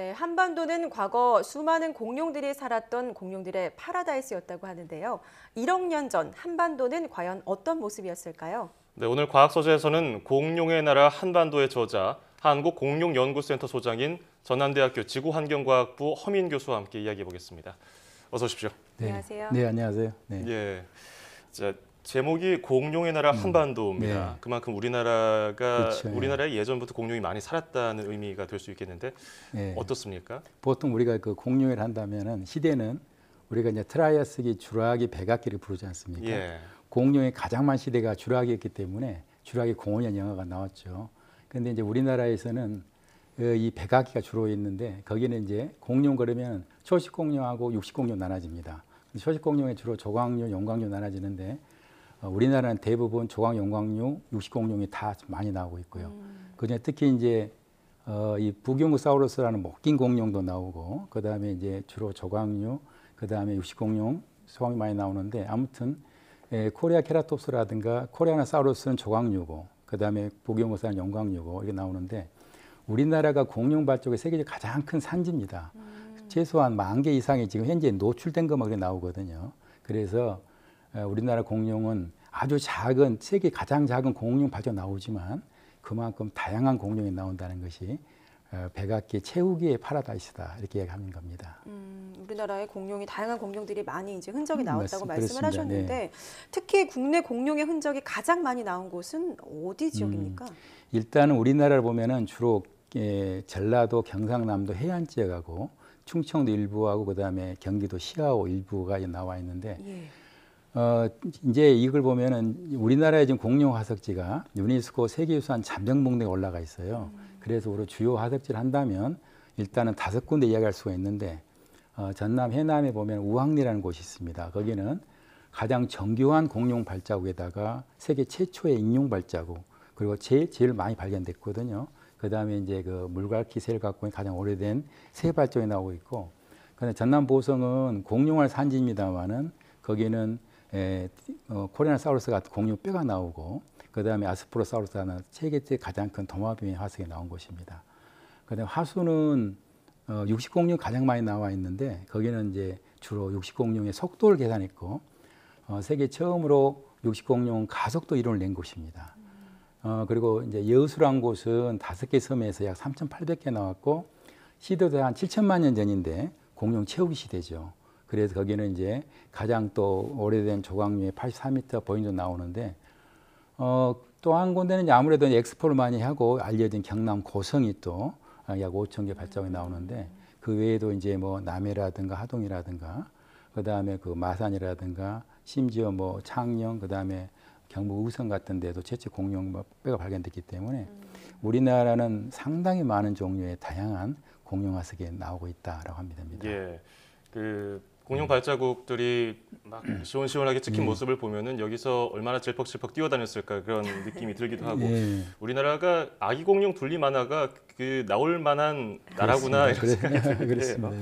네, 한반도는 과거 수많은 공룡들이 살았던 공룡들의 파라다이스였다고 하는데요. 1억 년 전 한반도는 과연 어떤 모습이었을까요? 네, 오늘 과학 소재에서는 공룡의 나라 한반도의 저자, 한국 공룡 연구센터 소장인 전남대학교 지구환경과학부 허민 교수와 함께 이야기해 보겠습니다. 어서 오십시오. 네. 안녕하세요. 네, 안녕하세요. 네. 예. 자, 제목이 공룡의 나라 음. 한반도입니다. 네. 그만큼 우리나라가 그렇죠. 예. 우리나라에 예전부터 공룡이 많이 살았다는 의미가 될 수 있겠는데 네. 어떻습니까? 보통 우리가 그 공룡을 한다면은 시대는 우리가 이제 트라이아스기, 주라기, 백악기를 부르지 않습니까? 예. 공룡의 가장 많은 시대가 주라기였기 때문에 주라기 공원이라 영화가 나왔죠. 그런데 이제 우리나라에서는 그 이 백악기가 주로 있는데 거기는 이제 공룡 그러면 초식 공룡하고 육식 공룡 나눠집니다. 초식 공룡에 주로 조광룡, 용광룡 나눠지는데 어, 우리나라는 대부분 조각 용광류, 육식공룡이 다 많이 나오고 있고요. 음. 그중에 특히 이제 어, 이 북용구사우루스라는 먹긴 공룡도 나오고 그다음에 이제 주로 조각류, 그다음에 육식공룡 소황이 많이 나오는데 아무튼 에, 예, 코리아 케라톱스라든가 코리아나 사우루스는 조각류고 그다음에 북용구사는 영광류고 이게 렇 나오는데 우리나라가 공룡발 족의 세계적 가장 큰 산지입니다. 음. 최소한 만 개 이상이 지금 현재 노출된 것만 나오거든요. 그래서 우리나라 공룡은 아주 작은 세계 가장 작은 공룡 발견 나오지만 그만큼 다양한 공룡이 나온다는 것이 백악기 채우기의 파라다이스다 이렇게 얘기하는 겁니다. 음, 우리나라의 공룡이 다양한 공룡들이 많이 이제 흔적이 음, 나왔다고 음, 말씀을 네. 하셨는데 네. 특히 국내 공룡의 흔적이 가장 많이 나온 곳은 어디 음, 지역입니까? 음, 일단은 우리나라를 보면은 주로 예, 전라도, 경상남도 해안 지역하고 충청도 일부하고 그다음에 경기도 시아오 일부가 나와 있는데 예. 어, 이제 이걸 보면은 우리나라에 지금 공룡 화석지가 유네스코 세계유산 잠정봉대에 올라가 있어요. 그래서 우리 주요 화석지를 한다면 일단은 다섯 군데 이야기할 수가 있는데 어, 전남 해남에 보면 우항리라는 곳이 있습니다. 거기는 가장 정교한 공룡 발자국에다가 세계 최초의 인용 발자국 그리고 제일 제일 많이 발견됐거든요. 그다음에 이제 그 물갈퀴새를 갖고 있는 가장 오래된 새 발전이 나오고 있고, 그런데 전남 보성은 공룡알 산지입니다만은 거기는 에, 예, 어, 코리나사우루스가 공유 뼈가 나오고 그 다음에 아스프로사우루스 하는 세계째 가장 큰 도마뱀의 화석이 나온 곳입니다. 그 다음에 화수는 어, 육식공룡 가장 많이 나와 있는데 거기는 이제 주로 6 0공룡의 속도를 계산했고 어, 세계 처음으로 6 0공룡 가속도 이론을 낸 곳입니다. 어, 그리고 이제 여수란 곳은 다섯 개 섬에서 약 3,800개 나왔고 시대도 한 7천만 년 전인데 공룡 채우기 시대죠. 그래서 거기는 이제 가장 또 오래된 조각류의 84m 보인도 나오는데 어, 또 한 군데는 이제 아무래도 엑스포를 많이 하고 알려진 경남 고성이 또 약 5천 개발전이 음. 나오는데 그 외에도 이제 뭐 남해라든가 하동이라든가 그다음에 그 마산이라든가 심지어 뭐 창녕 그다음에 경북 우성 같은 데도 채취 공룡 뼈가 발견됐기 때문에 음. 우리나라는 상당히 많은 종류의 다양한 공룡화석이 나오고 있다라고 합니다. 예. 그 공룡 발자국들이 막 음. 시원시원하게 찍힌 네. 모습을 보면은 여기서 얼마나 질퍽질퍽 뛰어다녔을까 그런 느낌이 들기도 하고 예. 우리나라가 아기 공룡 둘리 만화가 그 나올 만한 나라구나 그렇습니다. 이런 생각이 들 드는데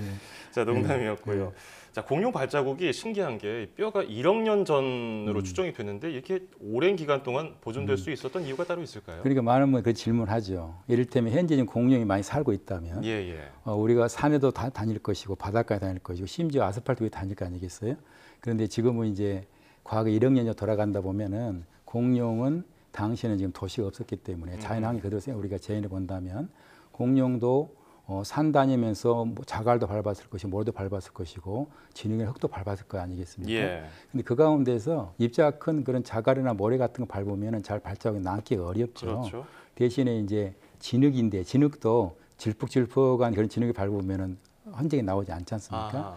자 농담이었고요. 네. 자, 공룡 발자국이 신기한 게 뼈가 1억 년 전으로 음. 추정이 되는데 이렇게 오랜 기간 동안 보존될 음. 수 있었던 이유가 따로 있을까요? 그러니까 많은 분이 그 질문하죠. 을 이를테면 현재 지금 공룡이 많이 살고 있다면 예, 예. 어, 우리가 산에도 다, 다닐 것이고 바닷가에 다닐 것이고 심지어 아스팔트 위에 다닐 거 아니겠어요? 그런데 지금은 이제 과거 1억 년여 돌아간다 보면은 공룡은 당시에는 지금 도시가 없었기 때문에 자연환경 음. 그대로 우리가 재현해 본다면 공룡도 어, 산 다니면서 뭐 자갈도 밟았을 것이고 모래도 밟았을 것이고 진흙의 흙도 밟았을 거 아니겠습니까? 예. 근데 그 가운데서 입자 큰 그런 자갈이나 모래 같은 거 밟으면 잘 발자국이 남기 어렵죠. 그렇죠. 대신에 이제 진흙인데 진흙도 질퍽질퍽한 그런 진흙이 밟으면 흔적이 나오지 않지 않습니까? 아하.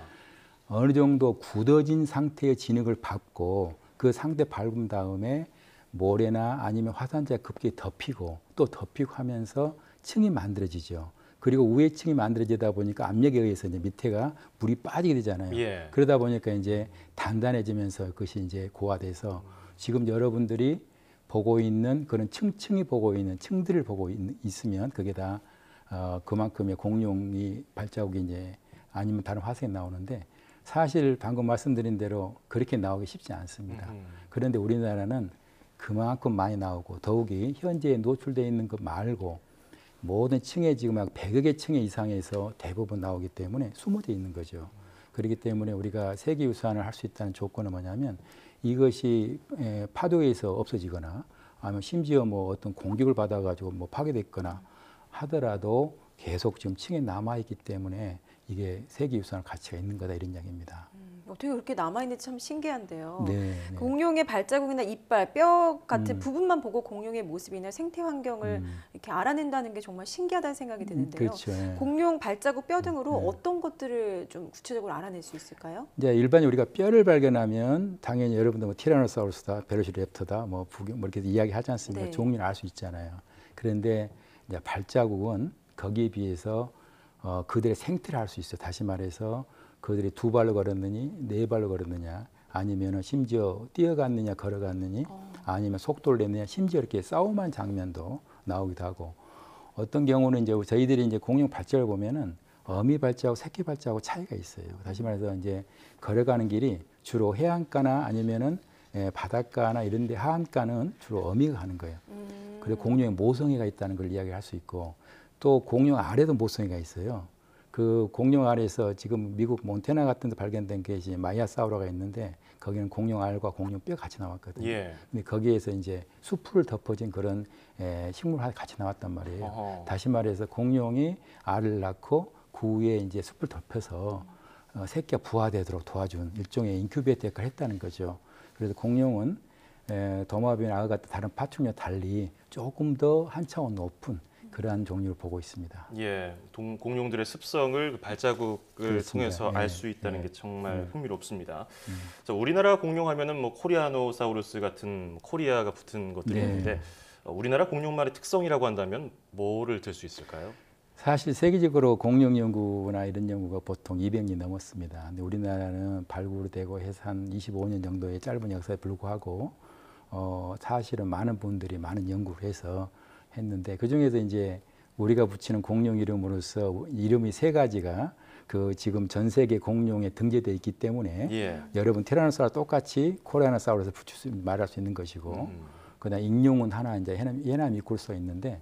어느 정도 굳어진 상태의 진흙을 밟고 그상대 밟은 다음에 모래나 아니면 화산재 급기 덮이고 또 덮이고 하면서 층이 만들어지죠. 그리고 우회층이 만들어지다 보니까 압력에 의해서 이제 밑에가 물이 빠지게 되잖아요. 예. 그러다 보니까 이제 단단해지면서 그것이 이제 고화돼서 지금 여러분들이 보고 있는 그런 층층이 보고 있는 층들을 보고 있, 있으면 그게 다 어, 그만큼의 공룡이 발자국이 이제 아니면 다른 화석이 나오는데 사실 방금 말씀드린 대로 그렇게 나오기 쉽지 않습니다. 음. 그런데 우리나라는 그만큼 많이 나오고 더욱이 현재 에 노출되어 있는 것 말고 모든 층에 지금 약 100여 개층에 이상에서 대부분 나오기 때문에 숨어져 있는 거죠. 그렇기 때문에 우리가 세기유산을 할 수 있다는 조건은 뭐냐면 이것이 파도에서 없어지거나 아니면 심지어 뭐 어떤 공격을 받아가지고 뭐 파괴됐거나 하더라도 계속 지금 층에 남아있기 때문에 이게 세계유산할 가치가 있는 거다 이런 이야기입니다. 어떻게 그렇게 남아있는지 참 신기한데요. 네, 네. 공룡의 발자국이나 이빨, 뼈 같은 음. 부분만 보고 공룡의 모습이나 생태 환경을 음. 이렇게 알아낸다는 게 정말 신기하다는 생각이 음, 드는데요. 그렇죠. 예. 공룡 발자국, 뼈 등으로 네. 음, 음. 어떤 것들을 좀 구체적으로 알아낼 수 있을까요? 이일반 우리가 뼈를 발견하면 당연히 여러분들 뭐 티라노사우루스다, 베르시랩터다, 뭐 부경 뭐 이렇게 이야기하지 않습니까? 네. 종류를 알 수 있잖아요. 그런데 이제 발자국은 거기에 비해서 어, 그들의 생태를 알 수 있어요. 다시 말해서 그들이 두 발로 걸었느니 네 발로 걸었느냐 아니면 심지어 뛰어갔느냐 걸어갔느니 어. 아니면 속도를 냈느냐 심지어 이렇게 싸움한 장면도 나오기도 하고 어떤 경우는 이제 저희들이 이제 공룡 발자를 보면은 어미 발자하고 새끼 발자하고 차이가 있어요. 다시 말해서 이제 걸어가는 길이 주로 해안가나 아니면은 예, 바닷가나 이런데 하안가는 주로 어미가 가는 거예요. 음. 그리고 공룡의 모성애가 있다는 걸 이야기할 수 있고 또 공룡 아래도 모성애가 있어요. 그 공룡 알에서 지금 미국 몬테나 같은 데 발견된 게 이제 마이아사우라가 있는데 거기는 공룡 알과 공룡 뼈 같이 나왔거든요. 예. 근데 거기에서 이제 수풀을 덮어진 그런 에, 예, 식물화 같이 나왔단 말이에요. 어허. 다시 말해서 공룡이 알을 낳고 그 위에 이제 숲을 덮여서 어, 새끼가 부화되도록 도와준 일종의 인큐베이터 역할을 했다는 거죠. 그래서 공룡은 에, 도마뱀나 아과 같은 다른 파충류와 달리 조금 더 한 차원 높은 그러한 종류를 보고 있습니다. 예, 동, 공룡들의 습성을 그 발자국을 그렇습니다. 통해서 예, 알수 있다는 예. 게 정말 음. 흥미롭습니다. 음. 자, 우리나라 공룡 하면은 뭐 코리아노사우루스 같은 코리아가 붙은 것들이 네. 있 어, 우리나라 공룡만의 특성이라고 한다면 뭐를 들 수 있을까요? 사실 세계적으로 공룡 연구나 이런 연구가 보통 2 0 0년 넘었습니다. 근데 우리나라는 발굴되고 해서 한 25년 정도의 짧은 역사에 불구하고 어, 사실은 많은 분들이 많은 연구를 해서 했는데 그 중에서 이제 우리가 붙이는 공룡 이름으로서 이름이 세 가지가 그 지금 전 세계 공룡에 등재돼 있기 때문에 예. 여러분 테라노사우루스 똑같이 코레나사우루스 붙일 수 말할 수 있는 것이고 음. 그다음 익룡은 하나 이제 예남 예남 이꼴 써 있는데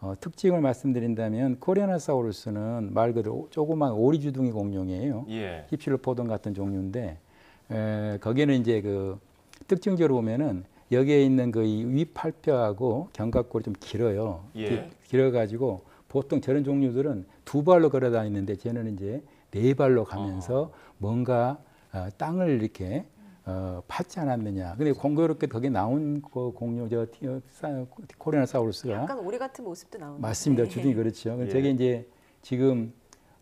어, 특징을 말씀드린다면 코레나사우루스는말 그대로 조그만 오리주둥이 공룡이에요. 예. 힙실로포돈 같은 종류인데 에, 거기는 이제 그 특징적으로 보면은 여기에 있는 그 위팔뼈하고 견갑골이 좀 길어요. 예. 그 길어가지고 보통 저런 종류들은 두 발로 걸어 다니는데 쟤는 이제 네 발로 가면서 어. 뭔가 어, 땅을 이렇게 어, 팠지 않았느냐. 근데 공교롭게 거기 나온 그 공룡 저 어, 코리나사우루스가 약간 오리 같은 모습도 나오는 맞습니다. 주둥이 그렇죠. 예. 저게 이제 지금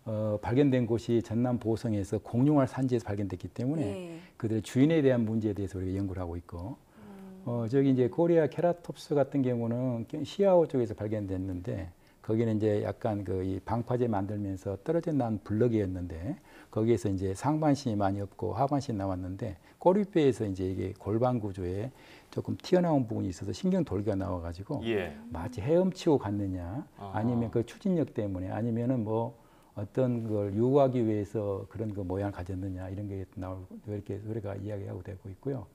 어, 발견된 곳이 전남 보성에서 공룡알 산지에서 발견됐기 때문에 예. 그들의 주인에 대한 문제에 대해서 우리가 연구를 하고 있고 어, 저기 이제 코리아 케라톱스 같은 경우는 시아오 쪽에서 발견됐는데 거기는 이제 약간 그 이 방파제 만들면서 떨어져 난 블럭이었는데 거기에서 이제 상반신이 많이 없고 하반신 나왔는데 꼬리뼈에서 이제 이게 골반 구조에 조금 튀어나온 부분이 있어서 신경 돌기가 나와가지고 예. 마치 헤엄치고 갔느냐 아. 니면그 추진력 때문에 아니면은 뭐 어떤 걸 요구하기 위해서 그런 그 모양을 가졌느냐 이런 게 나올 이렇게 우리가 이야기하고 되고 있고요.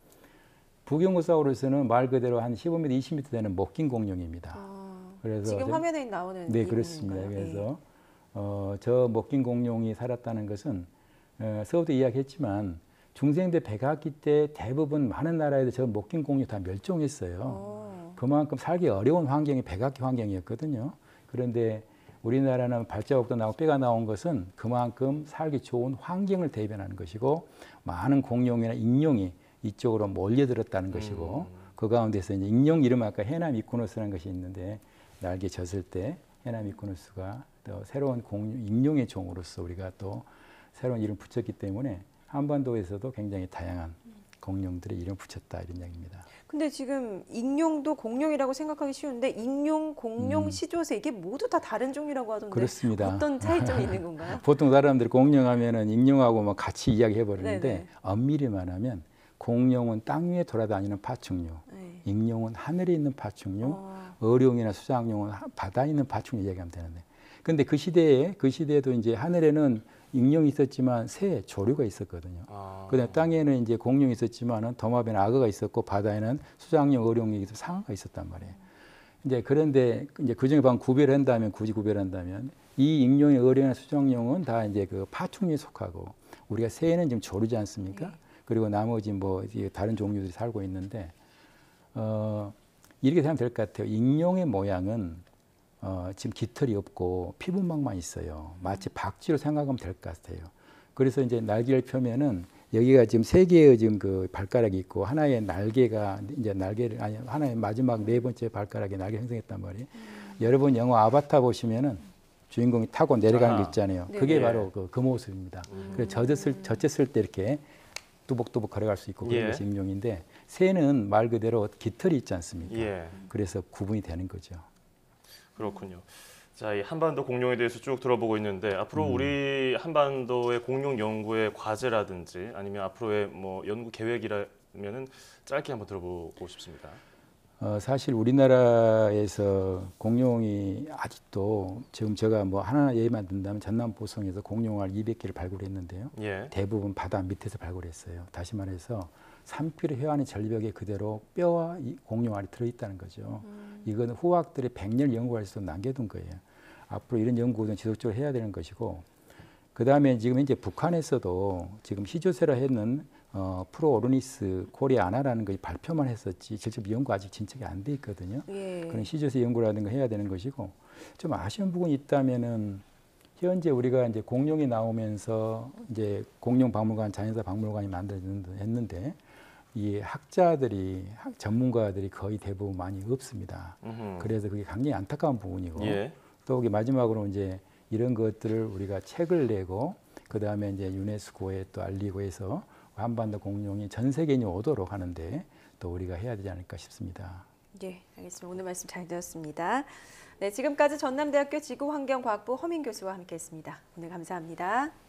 북용구사우루스는 말 그대로 한 15m, 20m 되는 먹긴 공룡입니다. 아, 그래서 지금 화면에 나오는 네 그렇습니다. 건가요? 그래서 예. 어, 저 먹긴 공룡이 살았다는 것은 어, 서부도 이야기했지만 중생대 백악기 때 대부분 많은 나라에서 저 먹긴 공룡 다 멸종했어요. 오. 어. 그만큼 살기 어려운 환경이 백악기 환경이었거든요. 그런데 우리나라는 발자국도 나고 뼈가 나온 것은 그만큼 살기 좋은 환경을 대변하는 것이고 많은 공룡이나 인룡이 이쪽으로 몰려들었다는 것이고 음. 그 가운데서 이제 익룡 이름 아까 해남 이코노스라는 것이 있는데 날개 졌을 때 해남 이코노스가 또 새로운 공 익룡의 종으로서 우리가 또 새로운 이름 붙였기 때문에 한반도에서도 굉장히 다양한 공룡들의 이름 붙였다 이런 이야기입니다. 근데 지금 익룡도 공룡이라고 생각하기 쉬운데 익룡, 공룡, 음. 시조새 이게 모두 다 다른 종류라고 하던데 그렇습니다. 어떤 차이점이 있는 건가요? 보통 사람들이 공룡하면은 익룡하고 뭐 같이 이야기해 버리는데 엄밀히 말하면 공룡은 땅 위에 돌아다니는 파충류, 네. 익룡은 하늘에 있는 파충류, 어. 어룡이나 수장룡은 바다에 있는 파충류 얘기하면 되는데. 근데 그 시대에 그 시대에도 이제 하늘에는 익룡이 있었지만 새, 조류가 있었거든요. 아. 그다음 땅에는 이제 공룡이 있었지만은 더마뱀 악어가 있었고 바다에는 수장룡, 어룡이 있고 상어가 있었단 말이에요. 이제 그런데 이제 그중에 방 구별한다면 굳이 구별한다면 이 익룡의 어룡이나 수장룡은 다 이제 그 파충류에 속하고 우리가 새는 지금 조류지 않습니까? 네. 그리고 나머지 뭐 다른 종류들이 살고 있는데 어, 이렇게 생각하면 될 것 같아요. 익룡의 모양은 어, 지금 깃털이 없고 피부막만 있어요. 마치 박쥐로 생각하면 될 것 같아요. 그래서 이제 날개를 펴면은 여기가 지금 세 개의 지금 그 발가락이 있고 하나의 날개가 이제 날개를 아니 하나의 마지막 네 번째 발가락에 날개 형성했단 말이에요. 음. 여러분 영화 아바타 보시면은 주인공이 타고 내려가는 아. 게 있잖아요. 네 그게 네. 바로 그, 그 모습입니다. 음. 그래서 젖었을 젖었을때 이렇게 뚜벅뚜벅 걸어갈 수 있고 그런 예. 것이 임룡인데 새는 말 그대로 깃털이 있지 않습니까? 예. 그래서 구분이 되는 거죠. 그렇군요. 자, 이 한반도 공룡에 대해서 쭉 들어보고 있는데 앞으로 음. 우리 한반도의 공룡 연구의 과제라든지 아니면 앞으로의 뭐 연구 계획이라면은 짧게 한번 들어보고 싶습니다. 어, 사실 우리나라에서 공룡이 아직도 지금 제가 뭐 하나 예만 든다면 전남 보성에서 공룡알 200개를 발굴했는데요. 예. 대부분 바다 밑에서 발굴했어요. 다시 말해서 3km 해안의 절벽에 그대로 뼈와 이 공룡알이 들어있다는 거죠. 음. 이건 후학들의 100년 연구할 수 남겨둔 거예요. 앞으로 이런 연구는 지속적으로 해야 되는 것이고 그 다음에 지금 이제 북한에서도 지금 시조세라 했는 어, 프로오르니스 코리아나라는 것이 발표만 했었지 직접 연구 아직 진척이 안 돼 있거든요. 예. 그런 시조세 연구라든가 해야 되는 것이고 좀 아쉬운 부분이 있다면은 현재 우리가 이제 공룡이 나오면서 이제 공룡 박물관, 자연사 박물관이 만들어졌는데 이 학자들이 학, 전문가들이 거의 대부분 많이 없습니다. 음흠. 그래서 그게 굉장히 안타까운 부분이고 예. 또 마지막으로 이제 이런 것들을 우리가 책을 내고 그 다음에 이제 유네스코에 또 알리고 해서 한반도 공룡이 전세계에 오도록 하는데 또 우리가 해야 되지 않을까 싶습니다. 네, 알겠습니다. 오늘 말씀 잘 들었습니다. 네, 지금까지 전남대학교 지구환경과학부 허민 교수와 함께했습니다. 오늘 감사합니다.